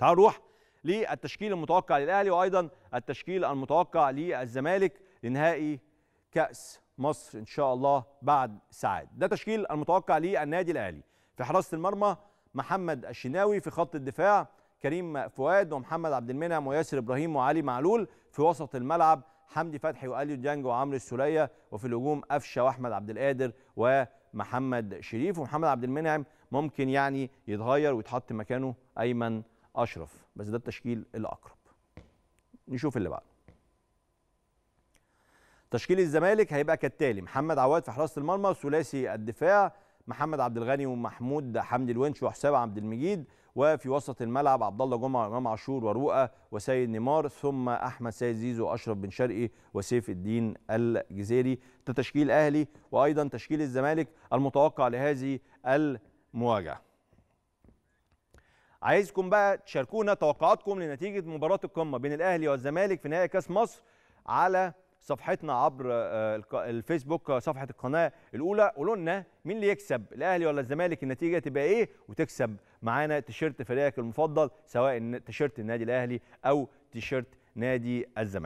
تعالوا نروح للتشكيل المتوقع للاهلي وايضا التشكيل المتوقع للزمالك لنهائي كاس مصر ان شاء الله بعد ساعات ده تشكيل المتوقع للنادي الاهلي في حراسه المرمى محمد الشناوي في خط الدفاع كريم فؤاد ومحمد عبد المنعم وياسر ابراهيم وعلي معلول في وسط الملعب حمدي فتحي واليو ديانج وعمرو السوليه وفي الهجوم قفشه واحمد عبد القادر ومحمد شريف ومحمد عبد المنعم ممكن يعني يتغير ويتحط مكانه ايمن اشرف بس ده التشكيل الاقرب نشوف اللي بعده تشكيل الزمالك هيبقى كالتالي محمد عواد في حراسه المرمى ثلاثي الدفاع محمد عبد الغني ومحمود حمدي الونش وحسام عبد المجيد وفي وسط الملعب عبد الله جمعه وامام عاشور ورؤى وسيد نيمار ثم احمد سيد زيزو واشرف بن شرقي وسيف الدين الجزيري ده تشكيل اهلي وايضا تشكيل الزمالك المتوقع لهذه المواجهه عايزكم بقى تشاركونا توقعاتكم لنتيجه مباراه القمه بين الاهلي والزمالك في نهائي كاس مصر على صفحتنا عبر آه، الفيسبوك آه، صفحه القناه الاولى قولوا لنا مين اللي يكسب الاهلي ولا الزمالك النتيجه تبقى ايه وتكسب معانا تيشيرت فريقك المفضل سواء تيشيرت النادي الاهلي او تيشيرت نادي الزمالك